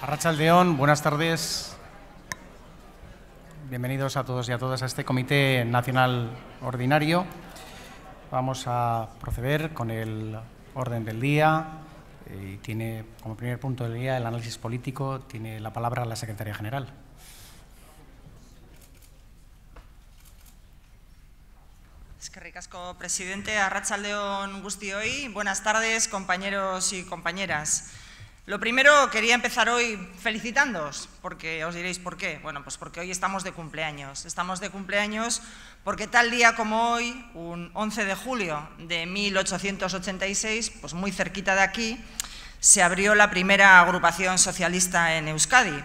Arrachaldeón, buenas tardes. Bienvenidos a todos y a todas a este Comité Nacional Ordinario. Vamos a proceder con el orden del día. Eh, tiene como primer punto del día el análisis político. Tiene la palabra la secretaria general. que Ricasco, presidente. gusto hoy. Buenas tardes, compañeros y compañeras. Lo primero, quería empezar hoy felicitándoos, porque os diréis por qué. Bueno, pues porque hoy estamos de cumpleaños. Estamos de cumpleaños porque tal día como hoy, un 11 de julio de 1886, pues muy cerquita de aquí, se abrió la primera agrupación socialista en Euskadi.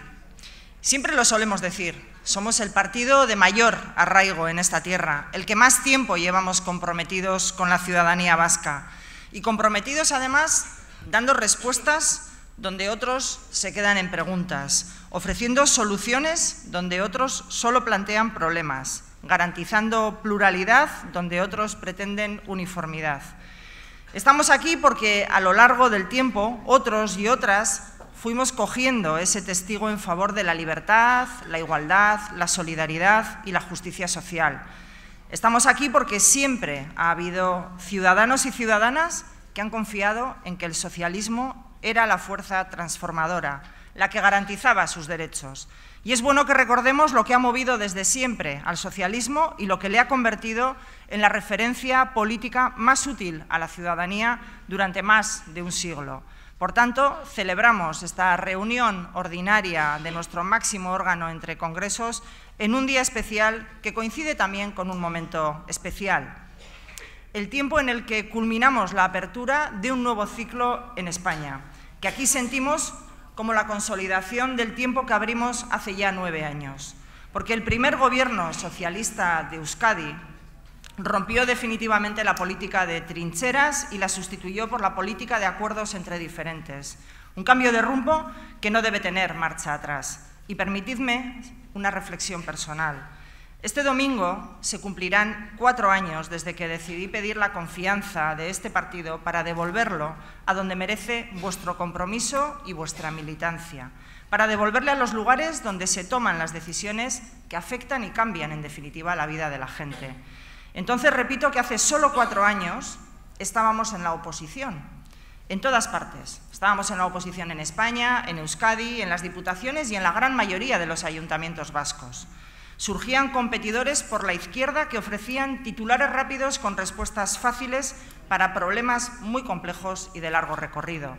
Siempre lo solemos decir, somos el partido de mayor arraigo en esta tierra, el que más tiempo llevamos comprometidos con la ciudadanía vasca y comprometidos además dando respuestas donde otros se quedan en preguntas, ofreciendo soluciones donde otros solo plantean problemas, garantizando pluralidad donde otros pretenden uniformidad. Estamos aquí porque a lo largo del tiempo otros y otras fuimos cogiendo ese testigo en favor de la libertad, la igualdad, la solidaridad y la justicia social. Estamos aquí porque siempre ha habido ciudadanos y ciudadanas que han confiado en que el socialismo era la fuerza transformadora, la que garantizaba sus derechos. Y es bueno que recordemos lo que ha movido desde siempre al socialismo y lo que le ha convertido en la referencia política más útil a la ciudadanía durante más de un siglo. Por tanto, celebramos esta reunión ordinaria de nuestro máximo órgano entre congresos en un día especial que coincide también con un momento especial. El tiempo en el que culminamos la apertura de un nuevo ciclo en España que aquí sentimos como la consolidación del tiempo que abrimos hace ya nueve años. Porque el primer gobierno socialista de Euskadi rompió definitivamente la política de trincheras y la sustituyó por la política de acuerdos entre diferentes. Un cambio de rumbo que no debe tener marcha atrás. Y permitidme una reflexión personal. Este domingo se cumplirán cuatro años desde que decidí pedir la confianza de este partido para devolverlo a donde merece vuestro compromiso y vuestra militancia, para devolverle a los lugares donde se toman las decisiones que afectan y cambian, en definitiva, la vida de la gente. Entonces, repito que hace solo cuatro años estábamos en la oposición, en todas partes. Estábamos en la oposición en España, en Euskadi, en las diputaciones y en la gran mayoría de los ayuntamientos vascos. Surgían competidores por la izquierda que ofrecían titulares rápidos con respuestas fáciles para problemas muy complejos y de largo recorrido.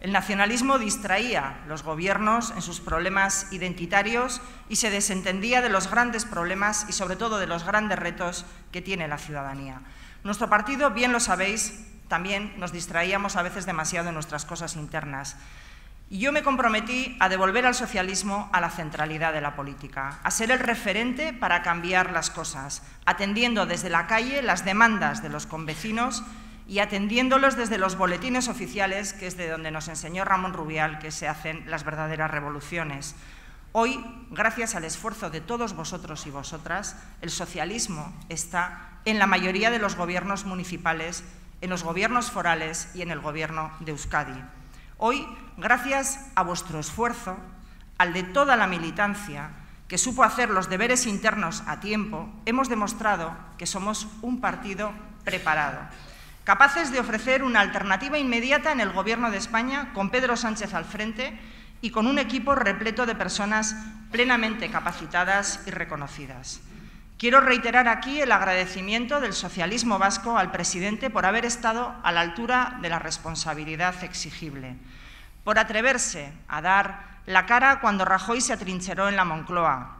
El nacionalismo distraía los gobiernos en sus problemas identitarios y se desentendía de los grandes problemas y sobre todo de los grandes retos que tiene la ciudadanía. Nuestro partido, bien lo sabéis, también nos distraíamos a veces demasiado en nuestras cosas internas. Y yo me comprometí a devolver al socialismo a la centralidad de la política, a ser el referente para cambiar las cosas, atendiendo desde la calle las demandas de los convecinos y atendiéndolos desde los boletines oficiales, que es de donde nos enseñó Ramón Rubial que se hacen las verdaderas revoluciones. Hoy, gracias al esfuerzo de todos vosotros y vosotras, el socialismo está en la mayoría de los gobiernos municipales, en los gobiernos forales y en el gobierno de Euskadi. Hoy, gracias a vuestro esfuerzo, al de toda la militancia, que supo hacer los deberes internos a tiempo, hemos demostrado que somos un partido preparado, capaces de ofrecer una alternativa inmediata en el Gobierno de España, con Pedro Sánchez al frente y con un equipo repleto de personas plenamente capacitadas y reconocidas. Quiero reiterar aquí el agradecimiento del socialismo vasco al presidente por haber estado a la altura de la responsabilidad exigible, por atreverse a dar la cara cuando Rajoy se atrincheró en la Moncloa,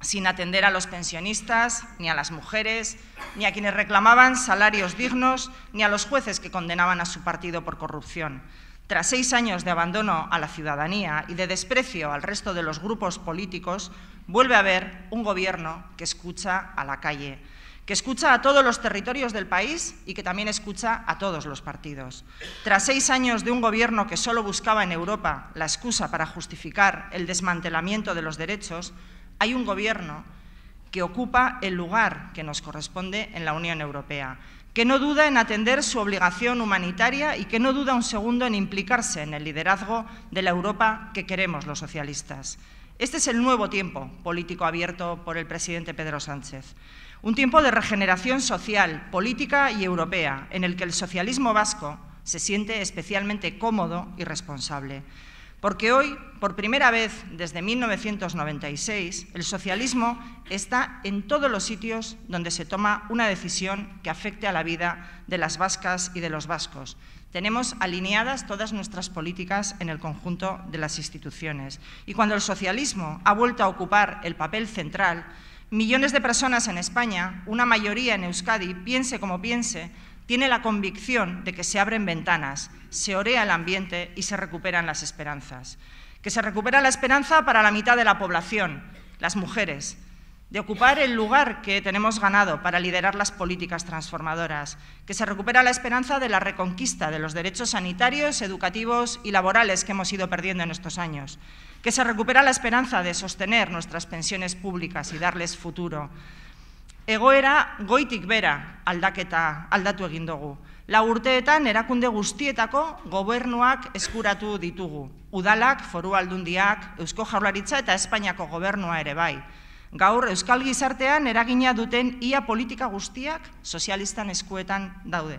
sin atender a los pensionistas, ni a las mujeres, ni a quienes reclamaban salarios dignos, ni a los jueces que condenaban a su partido por corrupción. Tras seis años de abandono a la ciudadanía y de desprecio al resto de los grupos políticos, vuelve a haber un gobierno que escucha a la calle, que escucha a todos los territorios del país y que también escucha a todos los partidos. Tras seis años de un gobierno que solo buscaba en Europa la excusa para justificar el desmantelamiento de los derechos, hay un gobierno que ocupa el lugar que nos corresponde en la Unión Europea, que no duda en atender su obligación humanitaria y que no duda un segundo en implicarse en el liderazgo de la Europa que queremos los socialistas. Este es el nuevo tiempo político abierto por el presidente Pedro Sánchez. Un tiempo de regeneración social, política y europea, en el que el socialismo vasco se siente especialmente cómodo y responsable. Porque hoy, por primera vez desde 1996, el socialismo está en todos los sitios donde se toma una decisión que afecte a la vida de las vascas y de los vascos tenemos alineadas todas nuestras políticas en el conjunto de las instituciones. Y cuando el socialismo ha vuelto a ocupar el papel central, millones de personas en España, una mayoría en Euskadi, piense como piense, tiene la convicción de que se abren ventanas, se orea el ambiente y se recuperan las esperanzas. Que se recupera la esperanza para la mitad de la población, las mujeres, de ocupar el lugar que tenemos ganado para liderar las políticas transformadoras, que se recupera la esperanza de la reconquista de los derechos sanitarios, educativos y laborales que hemos ido perdiendo en estos años, que se recupera la esperanza de sostener nuestras pensiones públicas y darles futuro. Egoera goitik bera aldaketa aldatu egin dugu. La urteetan erakunde guztietako gobernuak eskuratu ditugu. Udalak, foru aldundiak, Eusko Jaurlaritza eta Espainiako gobernua ere bai. Gaur euskal gizartean eragina duten ia politika guztiak sozialistan eskuetan daude.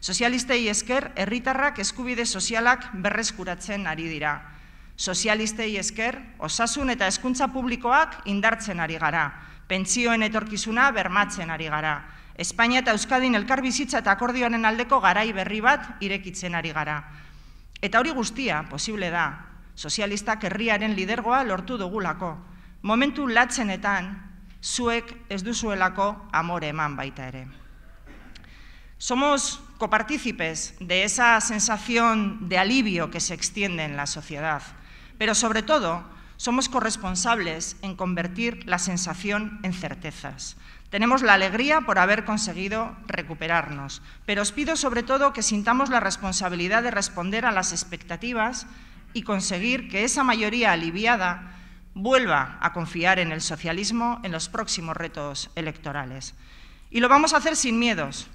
Sozialistei esker herritarrak eskubide sozialak berreskuratzen ari dira. Sozialistei esker osasun eta hezkuntza publikoak indartzen ari gara. Pentsioen etorkizuna bermatzen ari gara. Espainia eta Euskadin elkarbizitza eta akordioaren aldeko garai berri bat irekitzen ari gara. Eta hori guztia posible da. Sozialistak herriaren lidergoa lortu dugulako. Momentu latzenetan, zuek ez duzuelako amore eman baita Somos copartícipes de esa sensación de alivio que se extiende en la sociedad, pero sobre todo somos corresponsables en convertir la sensación en certezas. Tenemos la alegría por haber conseguido recuperarnos, pero os pido sobre todo que sintamos la responsabilidad de responder a las expectativas y conseguir que esa mayoría aliviada vuelva a confiar en el socialismo en los próximos retos electorales. Y lo vamos a hacer sin miedos,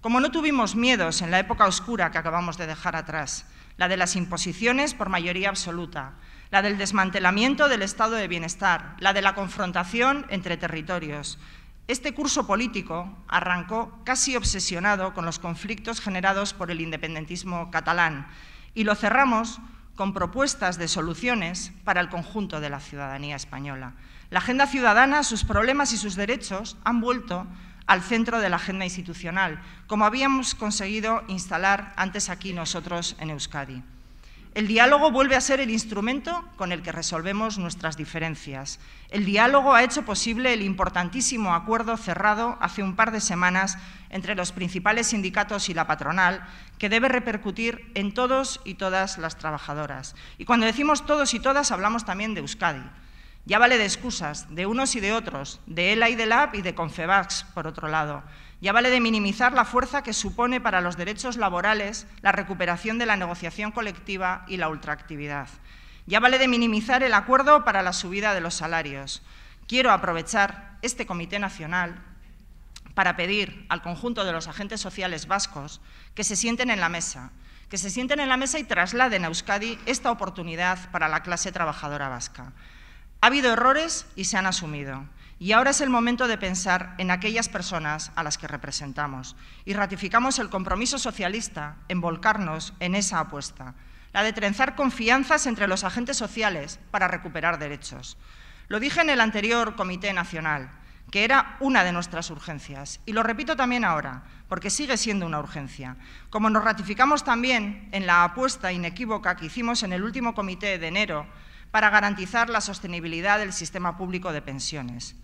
como no tuvimos miedos en la época oscura que acabamos de dejar atrás, la de las imposiciones por mayoría absoluta, la del desmantelamiento del estado de bienestar, la de la confrontación entre territorios. Este curso político arrancó casi obsesionado con los conflictos generados por el independentismo catalán y lo cerramos con propuestas de soluciones para el conjunto de la ciudadanía española. La agenda ciudadana, sus problemas y sus derechos han vuelto al centro de la agenda institucional, como habíamos conseguido instalar antes aquí nosotros en Euskadi. El diálogo vuelve a ser el instrumento con el que resolvemos nuestras diferencias. El diálogo ha hecho posible el importantísimo acuerdo cerrado hace un par de semanas entre los principales sindicatos y la patronal, que debe repercutir en todos y todas las trabajadoras. Y cuando decimos todos y todas, hablamos también de Euskadi. Ya vale de excusas, de unos y de otros, de ELA y de LAB y de Confebax, por otro lado. Ya vale de minimizar la fuerza que supone para los derechos laborales la recuperación de la negociación colectiva y la ultraactividad. Ya vale de minimizar el acuerdo para la subida de los salarios. Quiero aprovechar este Comité Nacional para pedir al conjunto de los agentes sociales vascos que se sienten en la mesa, que se sienten en la mesa y trasladen a Euskadi esta oportunidad para la clase trabajadora vasca. Ha habido errores y se han asumido. Y ahora es el momento de pensar en aquellas personas a las que representamos. Y ratificamos el compromiso socialista en volcarnos en esa apuesta, la de trenzar confianzas entre los agentes sociales para recuperar derechos. Lo dije en el anterior Comité Nacional, que era una de nuestras urgencias. Y lo repito también ahora, porque sigue siendo una urgencia. Como nos ratificamos también en la apuesta inequívoca que hicimos en el último comité de enero para garantizar la sostenibilidad del sistema público de pensiones.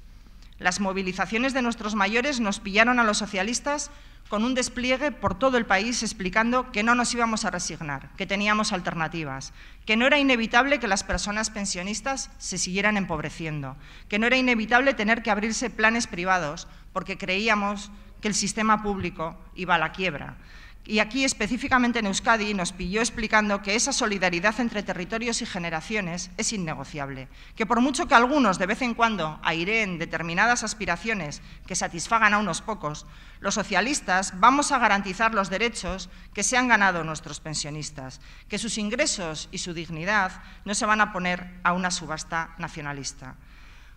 Las movilizaciones de nuestros mayores nos pillaron a los socialistas con un despliegue por todo el país explicando que no nos íbamos a resignar, que teníamos alternativas, que no era inevitable que las personas pensionistas se siguieran empobreciendo, que no era inevitable tener que abrirse planes privados porque creíamos que el sistema público iba a la quiebra, y aquí específicamente en Euskadi nos pilló explicando que esa solidaridad entre territorios y generaciones es innegociable, que por mucho que algunos de vez en cuando aireen determinadas aspiraciones que satisfagan a unos pocos, los socialistas vamos a garantizar los derechos que se han ganado nuestros pensionistas, que sus ingresos y su dignidad no se van a poner a una subasta nacionalista.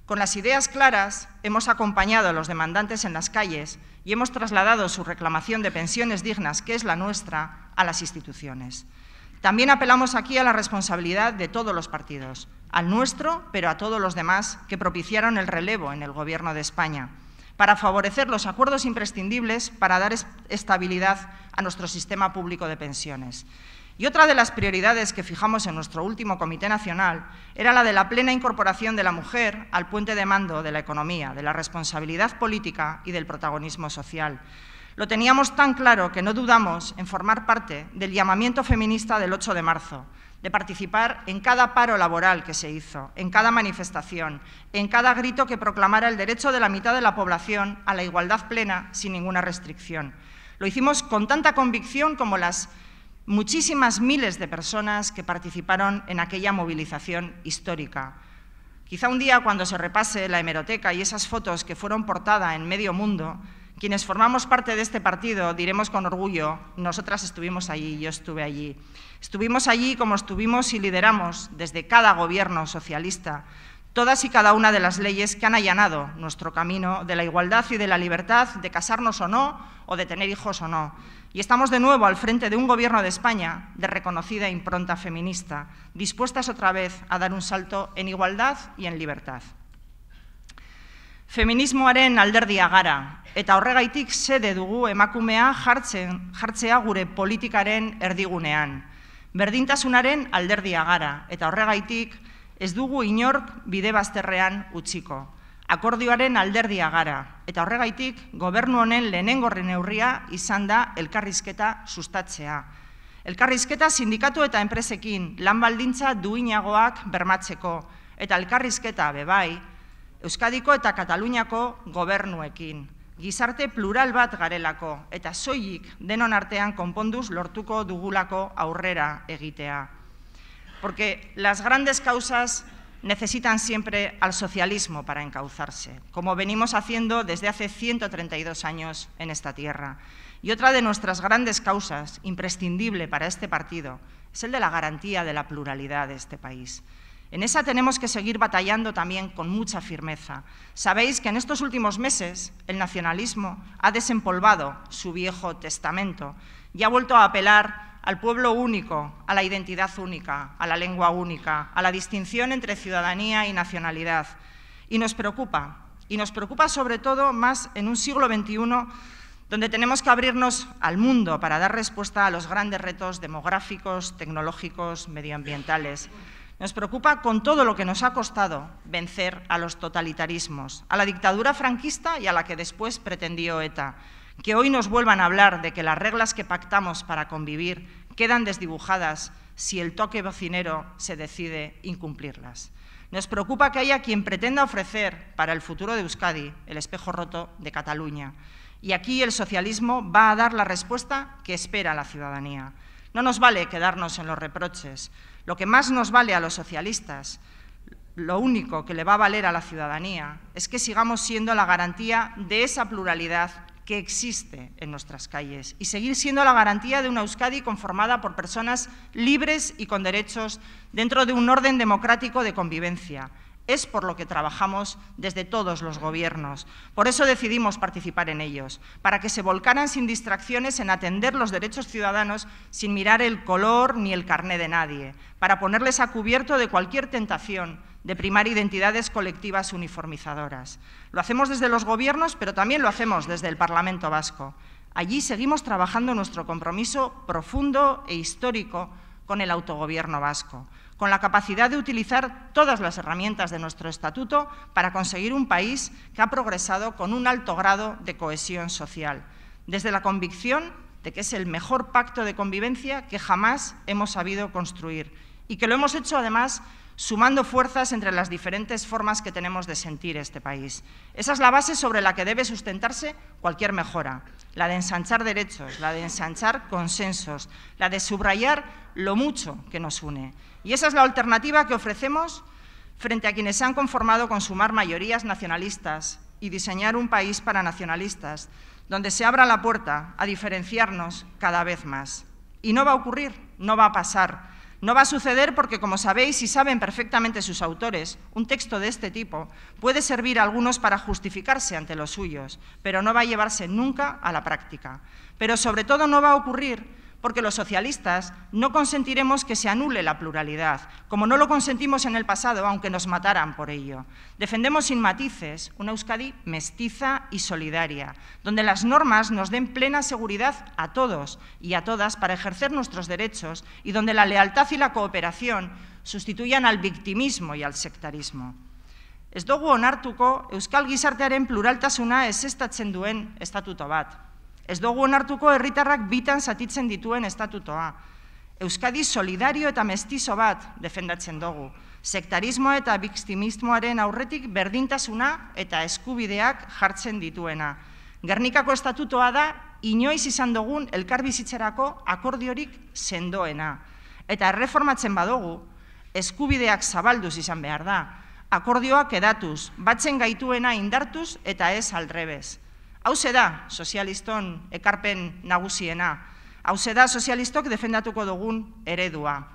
Con las ideas claras hemos acompañado a los demandantes en las calles y hemos trasladado su reclamación de pensiones dignas, que es la nuestra, a las instituciones. También apelamos aquí a la responsabilidad de todos los partidos, al nuestro, pero a todos los demás que propiciaron el relevo en el Gobierno de España, para favorecer los acuerdos imprescindibles para dar estabilidad a nuestro sistema público de pensiones. Y otra de las prioridades que fijamos en nuestro último Comité Nacional era la de la plena incorporación de la mujer al puente de mando de la economía, de la responsabilidad política y del protagonismo social. Lo teníamos tan claro que no dudamos en formar parte del llamamiento feminista del 8 de marzo, de participar en cada paro laboral que se hizo, en cada manifestación, en cada grito que proclamara el derecho de la mitad de la población a la igualdad plena sin ninguna restricción. Lo hicimos con tanta convicción como las muchísimas miles de personas que participaron en aquella movilización histórica. Quizá un día cuando se repase la hemeroteca y esas fotos que fueron portadas en medio mundo, quienes formamos parte de este partido diremos con orgullo, nosotras estuvimos allí, yo estuve allí. Estuvimos allí como estuvimos y lideramos desde cada gobierno socialista todas y cada una de las leyes que han allanado nuestro camino de la igualdad y de la libertad, de casarnos o no, o de tener hijos o no, Y estamos de nuevo al frente de un gobierno de España de reconocida impronta feminista, dispuestas otra vez a dar un salto en igualdad y en libertad. Feminismoaren alderdia gara, eta horregaitik sede dugu emakumea jartzen, jartzea gure politikaren erdigunean. Berdintasunaren alderdia gara, eta horregaitik ez dugu inork bide bazterrean utziko akordioaren alderdia gara, eta horregaitik gobernu honen lehenengorren eurria izan da elkarrizketa sustatzea. Elkarrizketa sindikatu eta enpresekin lanbaldintza duinagoak bermatzeko, eta elkarrizketa bebai, Euskadiko eta Kataluniako gobernuekin. Gizarte plural bat garelako, eta zoik denon artean konponduz lortuko dugulako aurrera egitea. Porque las grandes causas necesitan siempre al socialismo para encauzarse, como venimos haciendo desde hace 132 años en esta tierra. Y otra de nuestras grandes causas, imprescindible para este partido, es el de la garantía de la pluralidad de este país. En esa tenemos que seguir batallando también con mucha firmeza. Sabéis que en estos últimos meses el nacionalismo ha desempolvado su viejo testamento y ha vuelto a apelar al pueblo único, a la identidad única, a la lengua única, a la distinción entre ciudadanía y nacionalidad. Y nos preocupa, y nos preocupa sobre todo más en un siglo XXI donde tenemos que abrirnos al mundo para dar respuesta a los grandes retos demográficos, tecnológicos, medioambientales. Nos preocupa con todo lo que nos ha costado vencer a los totalitarismos, a la dictadura franquista y a la que después pretendió ETA que hoy nos vuelvan a hablar de que las reglas que pactamos para convivir quedan desdibujadas si el toque bocinero se decide incumplirlas. Nos preocupa que haya quien pretenda ofrecer para el futuro de Euskadi el espejo roto de Cataluña. Y aquí el socialismo va a dar la respuesta que espera la ciudadanía. No nos vale quedarnos en los reproches. Lo que más nos vale a los socialistas, lo único que le va a valer a la ciudadanía, es que sigamos siendo la garantía de esa pluralidad que existe en nuestras calles y seguir siendo la garantía de una Euskadi conformada por personas libres y con derechos dentro de un orden democrático de convivencia. Es por lo que trabajamos desde todos los gobiernos. Por eso decidimos participar en ellos, para que se volcaran sin distracciones en atender los derechos ciudadanos sin mirar el color ni el carné de nadie, para ponerles a cubierto de cualquier tentación de primar identidades colectivas uniformizadoras. Lo hacemos desde los gobiernos, pero también lo hacemos desde el Parlamento vasco. Allí seguimos trabajando nuestro compromiso profundo e histórico con el autogobierno vasco, con la capacidad de utilizar todas las herramientas de nuestro estatuto para conseguir un país que ha progresado con un alto grado de cohesión social, desde la convicción de que es el mejor pacto de convivencia que jamás hemos sabido construir y que lo hemos hecho además sumando fuerzas entre las diferentes formas que tenemos de sentir este país. Esa es la base sobre la que debe sustentarse cualquier mejora, la de ensanchar derechos, la de ensanchar consensos, la de subrayar lo mucho que nos une. Y esa es la alternativa que ofrecemos frente a quienes se han conformado con sumar mayorías nacionalistas y diseñar un país para nacionalistas, donde se abra la puerta a diferenciarnos cada vez más. Y no va a ocurrir, no va a pasar no va a suceder porque, como sabéis y saben perfectamente sus autores, un texto de este tipo puede servir a algunos para justificarse ante los suyos, pero no va a llevarse nunca a la práctica. Pero sobre todo no va a ocurrir porque los socialistas no consentiremos que se anule la pluralidad, como no lo consentimos en el pasado, aunque nos mataran por ello. Defendemos sin matices una Euskadi mestiza y solidaria, donde las normas nos den plena seguridad a todos y a todas para ejercer nuestros derechos y donde la lealtad y la cooperación sustituyan al victimismo y al sectarismo. Ez dugu onartuko Euskal Gizartearen pluraltasuna ez duen estatuto bat. Ez dugu onartuko herritarrak bitan zatitzen dituen estatutoa. Euskadi solidario eta mestizo bat defendatzen dugu. Sektarismo eta biktimismoaren aurretik berdintasuna eta eskubideak jartzen dituena. Gernikako estatutoa da, inoiz izan dugun elkarbizitzerako akordiorik sendoena. Eta erreformatzen badugu, eskubideak zabalduz izan behar da. Akordioak edatuz, batzen gaituena indartuz eta ez aldrebez. Hauze socialistón, sozialiston ekarpen nagusiena. Hauze que defenda tu codogún, eredua.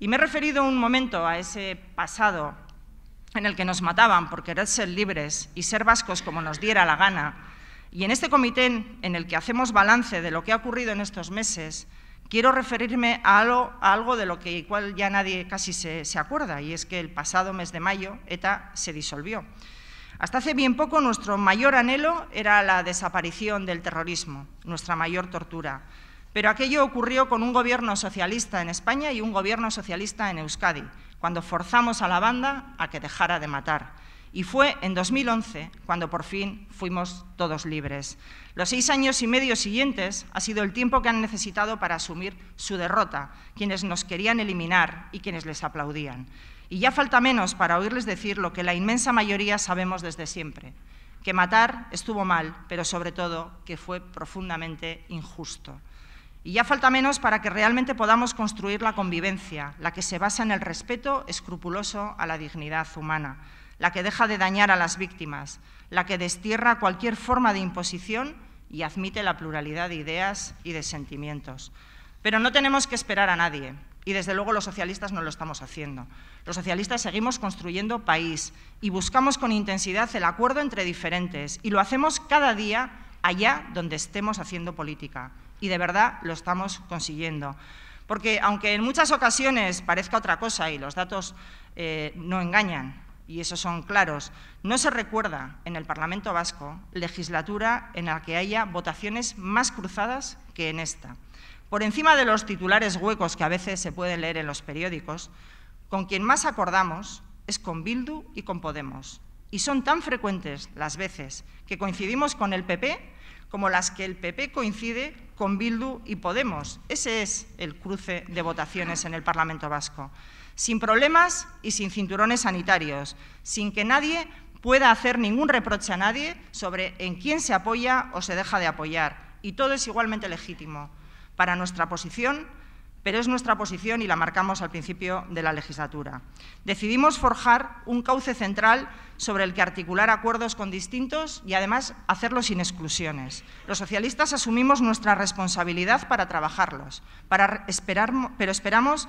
Y me he referido un momento a ese pasado en el que nos mataban por querer ser libres y ser vascos como nos diera la gana. Y en este comité en el que hacemos balance de lo que ha ocurrido en estos meses, quiero referirme a algo, de lo que ya nadie casi se acuerda, y es que el pasado mes de mayo ETA se disolvió. Hasta hace bien poco nuestro mayor anhelo era la desaparición del terrorismo, nuestra mayor tortura. Pero aquello ocurrió con un gobierno socialista en España y un gobierno socialista en Euskadi, cuando forzamos a la banda a que dejara de matar. Y fue en 2011 cuando por fin fuimos todos libres. Los seis años y medio siguientes ha sido el tiempo que han necesitado para asumir su derrota, quienes nos querían eliminar y quienes les aplaudían. Y ya falta menos para oírles decir lo que la inmensa mayoría sabemos desde siempre, que matar estuvo mal, pero sobre todo que fue profundamente injusto. Y ya falta menos para que realmente podamos construir la convivencia, la que se basa en el respeto escrupuloso a la dignidad humana la que deja de dañar a las víctimas, la que destierra cualquier forma de imposición y admite la pluralidad de ideas y de sentimientos. Pero no tenemos que esperar a nadie. Y desde luego los socialistas no lo estamos haciendo. Los socialistas seguimos construyendo país y buscamos con intensidad el acuerdo entre diferentes y lo hacemos cada día allá donde estemos haciendo política. Y de verdad lo estamos consiguiendo. Porque aunque en muchas ocasiones parezca otra cosa y los datos eh, no engañan, y esos son claros, no se recuerda en el Parlamento vasco legislatura en la que haya votaciones más cruzadas que en esta. Por encima de los titulares huecos que a veces se pueden leer en los periódicos, con quien más acordamos es con Bildu y con Podemos. Y son tan frecuentes las veces que coincidimos con el PP como las que el PP coincide con Bildu y Podemos. Ese es el cruce de votaciones en el Parlamento vasco sin problemas y sin cinturones sanitarios, sin que nadie pueda hacer ningún reproche a nadie sobre en quién se apoya o se deja de apoyar. Y todo es igualmente legítimo para nuestra posición, pero es nuestra posición y la marcamos al principio de la legislatura. Decidimos forjar un cauce central sobre el que articular acuerdos con distintos y además hacerlo sin exclusiones. Los socialistas asumimos nuestra responsabilidad para trabajarlos, para esperar, pero esperamos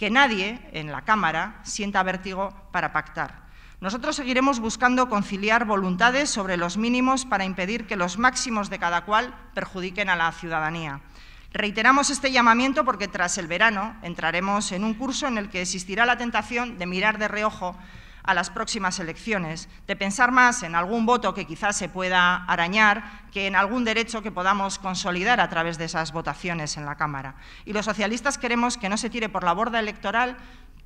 que nadie en la Cámara sienta vértigo para pactar. Nosotros seguiremos buscando conciliar voluntades sobre los mínimos para impedir que los máximos de cada cual perjudiquen a la ciudadanía. Reiteramos este llamamiento porque tras el verano entraremos en un curso en el que existirá la tentación de mirar de reojo a las próximas elecciones, de pensar más en algún voto que quizás se pueda arañar que en algún derecho que podamos consolidar a través de esas votaciones en la Cámara. Y los socialistas queremos que no se tire por la borda electoral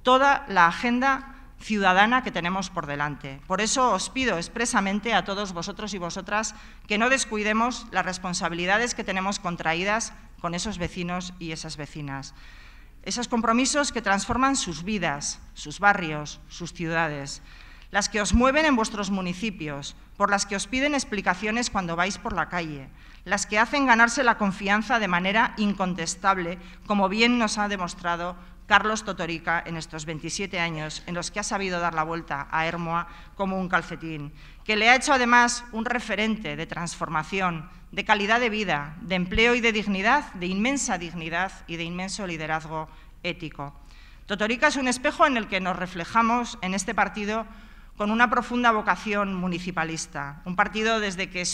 toda la agenda ciudadana que tenemos por delante. Por eso os pido expresamente a todos vosotros y vosotras que no descuidemos las responsabilidades que tenemos contraídas con esos vecinos y esas vecinas. Esos compromisos que transforman sus vidas, sus barrios, sus ciudades, las que os mueven en vuestros municipios, por las que os piden explicaciones cuando vais por la calle, las que hacen ganarse la confianza de manera incontestable, como bien nos ha demostrado Carlos Totorica en estos 27 años en los que ha sabido dar la vuelta a Hermoa como un calcetín, que le ha hecho además un referente de transformación, de calidad de vida, de empleo y de dignidad, de inmensa dignidad y de inmenso liderazgo ético. Totorica es un espejo en el que nos reflejamos en este partido con una profunda vocación municipalista, un partido desde que,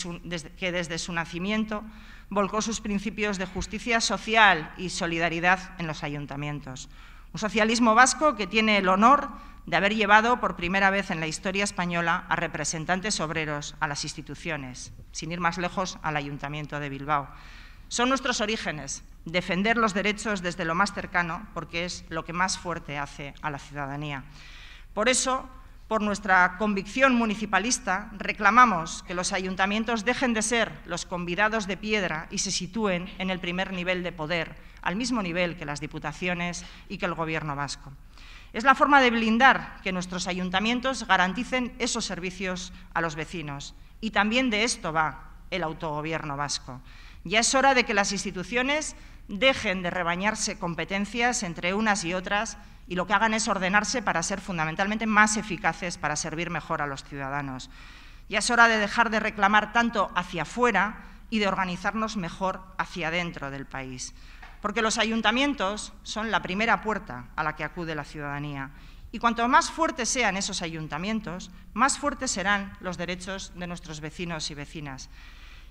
que desde su nacimiento volcó sus principios de justicia social y solidaridad en los ayuntamientos. Un socialismo vasco que tiene el honor de haber llevado por primera vez en la historia española a representantes obreros a las instituciones, sin ir más lejos al Ayuntamiento de Bilbao. Son nuestros orígenes, defender los derechos desde lo más cercano, porque es lo que más fuerte hace a la ciudadanía. Por eso, por nuestra convicción municipalista, reclamamos que los ayuntamientos dejen de ser los convidados de piedra y se sitúen en el primer nivel de poder, al mismo nivel que las diputaciones y que el Gobierno vasco. Es la forma de blindar que nuestros ayuntamientos garanticen esos servicios a los vecinos. Y también de esto va el autogobierno vasco. Ya es hora de que las instituciones dejen de rebañarse competencias entre unas y otras y lo que hagan es ordenarse para ser fundamentalmente más eficaces para servir mejor a los ciudadanos. Ya es hora de dejar de reclamar tanto hacia afuera y de organizarnos mejor hacia dentro del país, porque los ayuntamientos son la primera puerta a la que acude la ciudadanía y cuanto más fuertes sean esos ayuntamientos, más fuertes serán los derechos de nuestros vecinos y vecinas.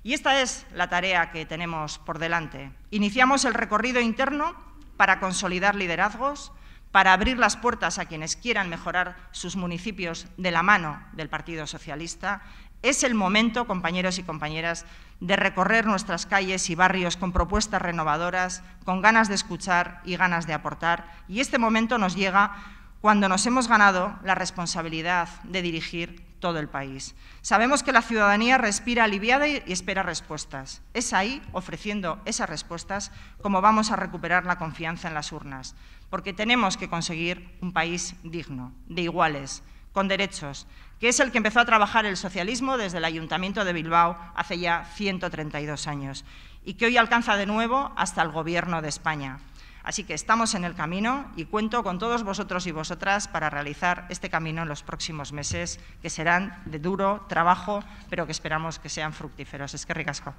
Y esta es la tarea que tenemos por delante. Iniciamos el recorrido interno para consolidar liderazgos, para abrir las puertas a quienes quieran mejorar sus municipios de la mano del Partido Socialista, es el momento, compañeros y compañeras, de recorrer nuestras calles y barrios con propuestas renovadoras, con ganas de escuchar y ganas de aportar. Y este momento nos llega cuando nos hemos ganado la responsabilidad de dirigir todo el país. Sabemos que la ciudadanía respira aliviada y espera respuestas. Es ahí, ofreciendo esas respuestas, como vamos a recuperar la confianza en las urnas, porque tenemos que conseguir un país digno, de iguales, con derechos, que es el que empezó a trabajar el socialismo desde el Ayuntamiento de Bilbao hace ya 132 años y que hoy alcanza de nuevo hasta el Gobierno de España Así que estamos en el camino y cuento con todos vosotros y vosotras para realizar este camino en los próximos meses, que serán de duro trabajo, pero que esperamos que sean fructíferos. Es que ricasco.